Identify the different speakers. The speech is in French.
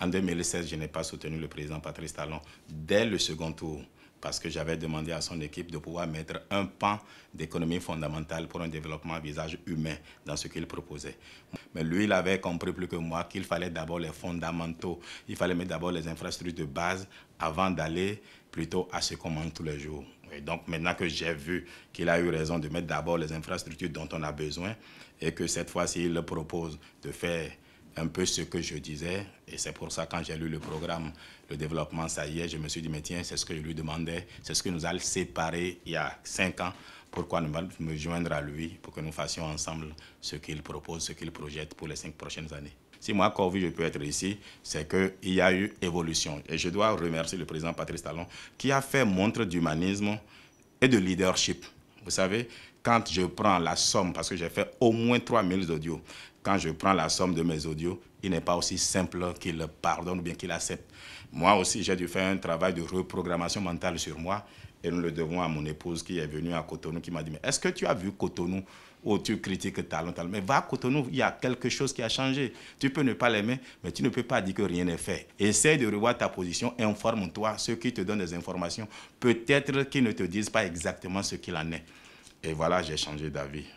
Speaker 1: En 2016, je n'ai pas soutenu le président Patrice Talon dès le second tour parce que j'avais demandé à son équipe de pouvoir mettre un pan d'économie fondamentale pour un développement visage humain dans ce qu'il proposait. Mais lui, il avait compris plus que moi qu'il fallait d'abord les fondamentaux, il fallait mettre d'abord les infrastructures de base avant d'aller plutôt à ce qu'on mange tous les jours. Et donc maintenant que j'ai vu qu'il a eu raison de mettre d'abord les infrastructures dont on a besoin et que cette fois-ci, il propose de faire un peu ce que je disais. Et c'est pour ça, quand j'ai lu le programme, le développement, ça y est, je me suis dit, mais tiens, c'est ce que je lui demandais, c'est ce qui nous a séparés il y a cinq ans. Pourquoi ne pas me joindre à lui pour que nous fassions ensemble ce qu'il propose, ce qu'il projette pour les cinq prochaines années si moi, Corvi, je peux être ici, c'est qu'il y a eu évolution. Et je dois remercier le président Patrice Talon qui a fait montre d'humanisme et de leadership. Vous savez, quand je prends la somme, parce que j'ai fait au moins 3000 audios, quand je prends la somme de mes audios, il n'est pas aussi simple qu'il pardonne ou bien qu'il accepte. Moi aussi, j'ai dû faire un travail de reprogrammation mentale sur moi et nous le devons à mon épouse qui est venue à Cotonou, qui m'a dit, mais est-ce que tu as vu Cotonou où tu critiques Talon Mais va à Cotonou, il y a quelque chose qui a changé. Tu peux ne pas l'aimer, mais tu ne peux pas dire que rien n'est fait. Essaye de revoir ta position, informe-toi. Ceux qui te donnent des informations, peut-être qu'ils ne te disent pas exactement ce qu'il en est. Et voilà, j'ai changé d'avis.